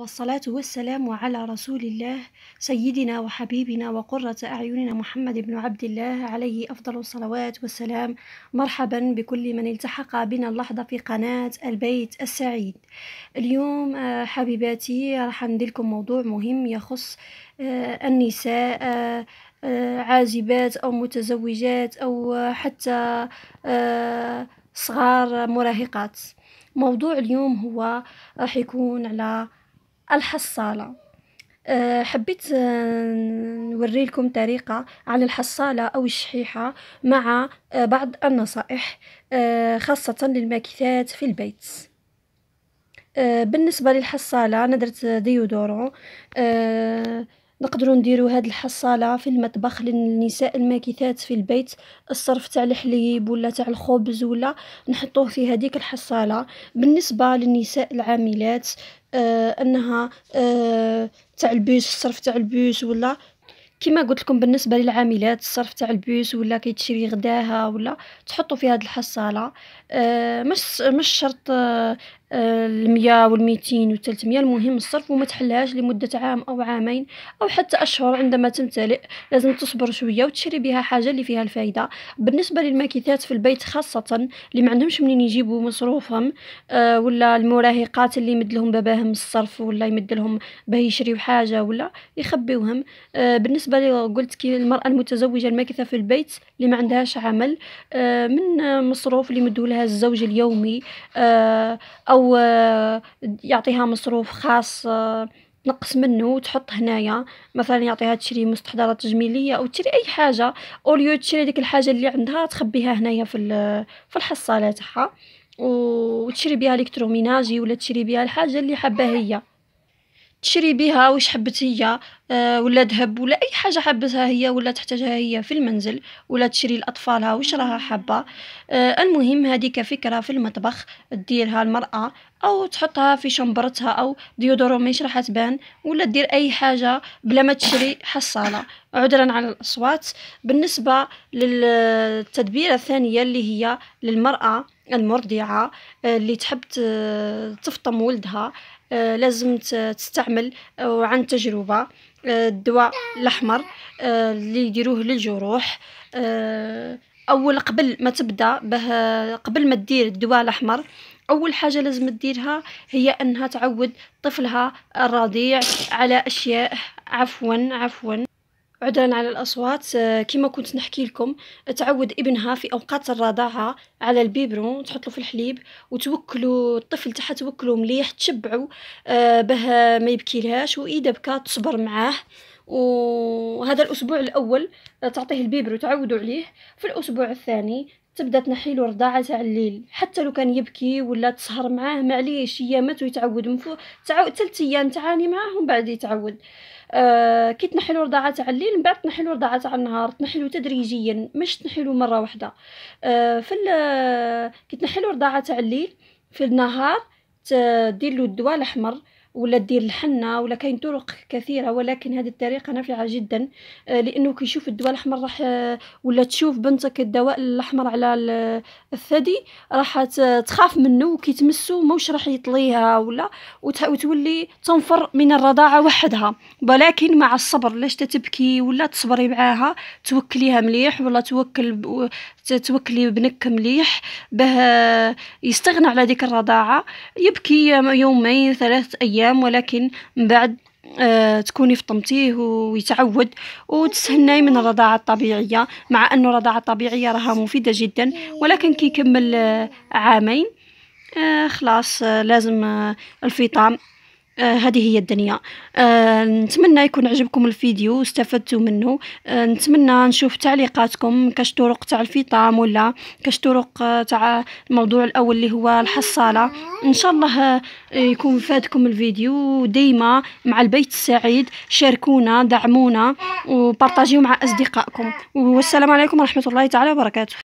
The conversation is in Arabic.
والصلاة والسلام على رسول الله سيدنا وحبيبنا وقرة أعيننا محمد بن عبد الله عليه أفضل الصلوات والسلام مرحبا بكل من التحق بنا اللحظة في قناة البيت السعيد اليوم آه، حبيباتي راح نديلكم موضوع مهم يخص آه، النساء آه، عازبات أو متزوجات أو حتى صغار مراهقات موضوع اليوم هو راح يكون على الحصالة أه، حبيت أه، نوريلكم طريقة على الحصالة أو الشحيحة مع أه، بعض النصائح خاصة للماكثات في البيت بالنسبة للحصالة أنا درت ديودورون نقدروا نديروا هاد الحصالة في المطبخ للنساء الماكثات في البيت الصرف تاع الحليب ولا تاع الخبز ولا نحطوه في هذيك الحصالة بالنسبة للنساء العاملات آه انها آه تاع البيس الصرف تاع البيس ولا كما قلت لكم بالنسبه للعاملات الصرف تاع البيس ولا كيتشري غداها ولا تحطوا في هذه الحصاله آه مش مش شرط آه المية والميتين والتلتمية المهم الصرف وما تحلهاش لمدة عام أو عامين أو حتى أشهر عندما تمتلئ لازم تصبر شوية وتشري بها حاجة اللي فيها الفايدة بالنسبة للماكيثات في البيت خاصة اللي ما عندهمش منين يجيبوا مصروفهم أه ولا المراهقات اللي يمد لهم باباهم الصرف ولا يمد لهم باه يشريو حاجة ولا يخبيوهم أه بالنسبة لي قلت كي المرأة المتزوجة الماكثة في البيت اللي ما عندهاش عمل أه من مصروف اللي لها الزوج اليومي أه أو او آه، يعطيها مصروف خاص تنقص آه، منه وتحط هنايا مثلا يعطيها تشري مستحضرات تجميليه او تشري اي حاجه او ليو تشري ديك الحاجه اللي عندها تخبيها هنايا في في الحصاله تاعها وتشري بها الكتروميناجي ولا تشري بها الحاجه اللي حابه هي تشري بها واش حبت هي آه، ولا ذهب ولا اي حاجه حابتها هي ولا تحتاجها هي في المنزل ولا تشري لاطفالها واش راها حابه آه، المهم هذيك فكره في المطبخ ديرها المراه او تحطها في شمبرتها او ديودورو ماشي راح تبان ولا دير اي حاجه بلا ما تشري حصاله عذرا على الاصوات بالنسبه للتدبيره الثانيه اللي هي للمراه المرضعه آه، اللي تحب تفطم ولدها لازم تستعمل عن تجربه آه، الدواء الاحمر آه، اللي يديروه للجروح آه، اول قبل ما تبدا باه قبل ما دير الدواء الاحمر اول حاجه لازم تديرها هي انها تعود طفلها الرضيع على اشياء عفوا عفوا عذرا على الأصوات آه، كما كنت نحكي لكم تعود ابنها في أوقات الرضاعة على البيبرون تحطلو في الحليب وتوكلوا الطفل تاعها توكلوا مليح تشبعوا باه ما يبكيلهاش وإذا بكى تصبر معاه وهذا الأسبوع الأول آه، تعطيه البيبر وتعودوا عليه في الأسبوع الثاني تبدا تنحي له رضاعه تاع الليل حتى لو كان يبكي ولا تسهر معاه معليش ايامات ويتعود من فوق تعود ثلاث ايام تعاني معاه ومن بعد يتعود آه كي تنحلو الرضاعه تاع الليل من بعد تنحلو الرضاعه تاع النهار تنحلو تدريجيا مش تنحلو مره واحده آه في آه، كي تنحلو الرضاعه تاع الليل في النهار تدير له الدواء الاحمر ولا دير الحنة ولا كاين طرق كثيرة ولكن هذه الطريقة نافعة جدا آه، لأنه كيشوف الدواء الأحمر راح آه، ولا تشوف بنتك الدواء الأحمر على الثدي راح تخاف منه تمسو موش راح يطليها ولا وتولي تنفر من الرضاعة وحدها ولكن مع الصبر لاش تتبكي ولا تصبري معاها توكليها مليح ولا توكل توكلي ابنك مليح باه يستغنى على ديك الرضاعة يبكي يومين ثلاث أيام ايام ولكن من بعد آه تكوني فطمتيه ويتعود وتستهناي من الرضاعه الطبيعيه مع انه الرضاعه الطبيعيه راها مفيده جدا ولكن كيكمل آه، عامين آه خلاص آه، لازم آه، الفطام آه، هذه هي الدنيا آه، نتمنى يكون عجبكم الفيديو واستفدتوا منه آه، نتمنى نشوف تعليقاتكم كاش طرق تاع الفطام ولا كاش طرق تاع الموضوع الاول اللي هو الحصاله ان شاء الله يكون فادكم الفيديو ديما مع البيت السعيد شاركونا دعمونا وبارطاجيو مع اصدقائكم والسلام عليكم ورحمه الله تعالى وبركاته